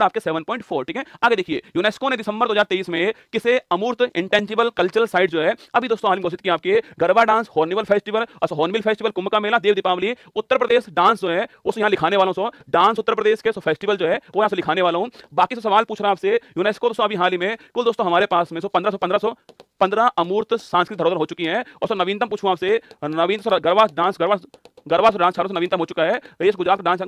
Third आपके 7.4 ठीक है आगे देखिए यूनेस्को ने दिसंबर 2023 में किसे अमूर्त इंटेंजिबल कल्चरल साइट जो है अभी दोस्तों हाल घोषित किया आपके गरबा डांस हॉर्निवल फेस्टिवल और हॉर्निवल फेस्टिवल कुंभ का मेला देव दीपावली उत्तर प्रदेश डांस जो है उस यहाँ लिखाने वालों से डांस उत्तर प्रदेश के फेस्टिवल जो है वो यहाँ से लिखाने वाला हूँ बाकी से सवाल पूछ रहा आपसे यूनेस्को तो दोस्तों अभी हाल ही में कुल दोस्तों हमारे पास में सो पंद्रह सौ पंद्रह सौ पंद्रह अमूर्त सांस्कृतिक धरोहर हो चुकी है और सर नवीनतम पूछूं आपसे नवीन sir garba dance garba garba dance चारों सौ नवीनतम हो चुका है रेस गुजरात डांस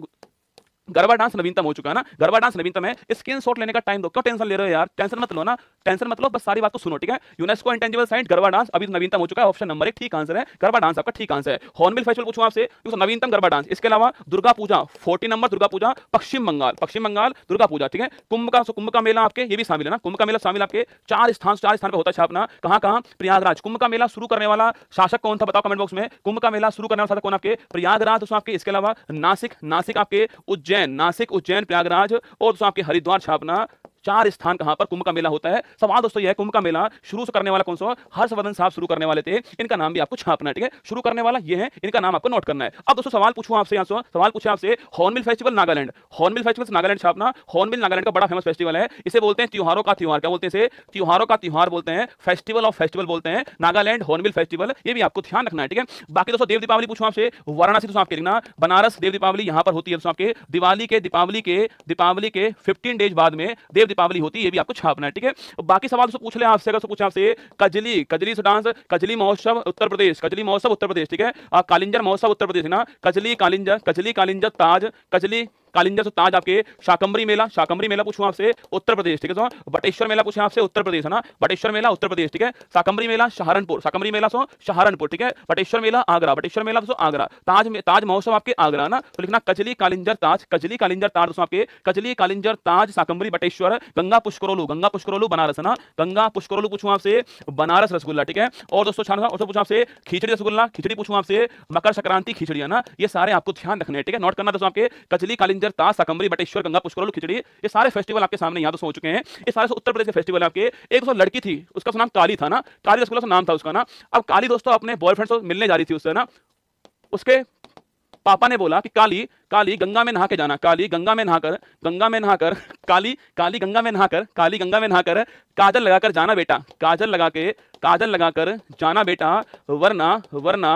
गरबा डांस नवीनतम हो चुका है ना गरबा डांस नवीनतम है स्क्रीन शॉट लेने का टाइम दो क्यों टेंशन ले रहे हो यार टेंशन मत लो ना टेंशन मत लो बस सारी बात को तो सुनो ठीक है UNESCO intangible site garba dance अभी तो नवीनतम हो चुका है ऑप्शन नंबर एक ठीक आंसर है गरबा डांस आपका ठीक आंसर है हॉर्नबिल फेस्टिवल पूछू आपसे तो नवीनतम गरबा डांस इसके अलावा दुर्गा पूजा फोर्टी नंबर दुर्गा पूजा पश्चिम बंगाल पश्चिम बंगाल दुर्गा पूजा ठीक है कुंभ का कुंभ का मेला आपके ये भी शामिल है ना कुंभ का मेला शामिल आपके चार स्थान चार स्थान पर होता है अपना कहाँ कहाँ प्रयागराज कुंभ का मेला शुरू करने वाला शासक कौन था बताओ कमेंट बॉक्स में कुंभ का मेला शुरू करने वाला शासक कौन आपके प्रयागराज दोस्तों आपके इसके अलावा नासिक नासिक आपके उज्जैन उज्जैन नासिक उज्जैन प्रयागराज और आपके तो हरिद्वार छापना चार स्थान कहां पर कुंभ का मेला होता है सवाल दोस्तों यह है कुंभ का मेला शुरू से करने वाला कौन सा हर्षवर्धन साहब शुरू करने वाले थे इनका नाम भी आपको छापना है ठीक है शुरू करने वाला ये है इनका नाम आपको नोट करना है अब दोस्तों सवाल पूछू आपसे यहाँ हाँ? सवाल पूछे आपसे Hornbill festival Nagaland Hornbill festival Nagaland छापना हॉर्नबिल नागालैंड का बड़ा फेमस फेस्टिवल है इसे बोलते हैं त्योहारों का त्यौहार क्या बोलते हैं त्योहारों का त्यौहार बोलते हैं फेस्टिवल ऑफ फेस्टिवल बोलते हैं नागालैंड हॉर्नबिल फेस्टिवल ये भी आपको ध्यान रखना है ठीक है बाकी दोस्तों देव दीपावली पूछू आपसे वाराणसी तो आपके लिखना बनारस देव दीपावली यहां पर होती है दोस्तों आपके दिवाली के दीपावली के दीपावली के फिफ्टीन डेज बाद में देव दीपावली होती है ये भी आपको छापना है ठीक है बाकी सवाल तो पूछ ले आपसे अगर पूछा आपसे कजली कजली डांस कजली महोत्सव उत्तर प्रदेश कजली महोत्सव उत्तर प्रदेश ठीक है कालिंजर महोत्सव उत्तर प्रदेश ना कजली कालिंजर कजली कालिंजर ताज कजली कालिंजर से ताज आपके शाकंबरी मेला शाकंबरी मेला पूछू आपसे उत्तर प्रदेश ठीक है सो तो बटेश्वर मेला पूछा आपसे उत्तर प्रदेश है ना बटेश्वर मेला उत्तर प्रदेश ठीक है साकंबरी मेला सहारनपुर साकंबरी मेला सो सहारनपुर ठीक है बटेश्वर मेला आगरा बटेश्वर मेला दोस्तों आगरा ताज ताज महोत्सव आपके आगरा ना तो लिखना कचली कालिंजर ताज कचली कालिंजर ताज दोस्तों आपके कचली कालिंजर ताज साकंबरी बटेश्वर गंगा पुष्करोलू गंगा पुष्करोलू बनारस है ना गंगा पुष्करोलू पूछू आपसे बनारस रसगुल्ला ठीक है और दोस्तों छान और आपसे खिचड़ी रसगुल्ला खिचड़ी पूछू आपसे मकर संक्रांति खिचड़ी है ना ये सारे आपको ध्यान रखने ठीक है नोट करना दोस्तों आपके कचली कालिंजर मिंजर तास सकंबरी बटेश्वर गंगा पुष्कर खिचड़ी ये सारे फेस्टिवल आपके सामने यहाँ तो हो चुके हैं ये सारे उत्तर प्रदेश के फेस्टिवल आपके एक सौ लड़की थी उसका नाम काली था ना काली रसगुल्ला नाम था उसका ना अब काली दोस्तों अपने बॉयफ्रेंड से मिलने जा रही थी उससे ना उसके पापा ने बोला कि काली काली गंगा में नहा के जाना काली गंगा में नहाकर गंगा में नहाकर काली काली गंगा में नहाकर काली गंगा में नहाकर काजल लगाकर जाना बेटा काजल लगा के काजल लगाकर जाना बेटा वरना वरना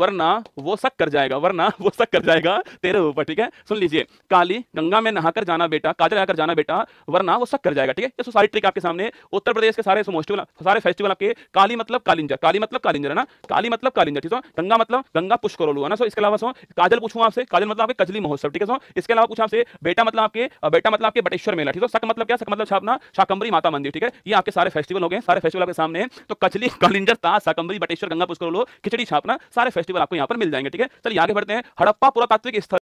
वरना वो सक कर जाएगा वरना वो सक कर जाएगा तेरे ऊपर ठीक है सुन लीजिए काली गंगा में नहाकर जाना बेटा काजल लगाकर जाना बेटा वरना वो सक कर जाएगा ठीक है ये सारी ट्रिक आपके सामने उत्तर प्रदेश के सारे मोस्टिवल सारे फेस्टिवल आपके काली मतलब कालिंजा काली मतलब कालिंजा है ना काली मतलब कालिंजा ठीक है गंगा मतलब गंगा पुष्कर सो इसके अलावा सो काजल पूछूँ आपसे काजल मतलब आपके कजली हल्दी महोत्सव ठीक है इसके अलावा कुछ आपसे बेटा मतलब आपके बेटा मतलब आपके बटेश्वर मेला ठीक है सक मतलब क्या सक मतलब छापना शाकंबरी माता मंदिर ठीक है ये आपके सारे फेस्टिवल हो गए सारे फेस्टिवल आपके सामने तो कचली कलिंजर ताज शाकंबरी बटेश्वर गंगा पुष्कर लो खिचड़ी छापना सारे फेस्टिवल आपको यहाँ पर मिल जाएंगे ठीक है चलिए आगे बढ़ते हैं हड़प्पा पुरातात्विक स्थल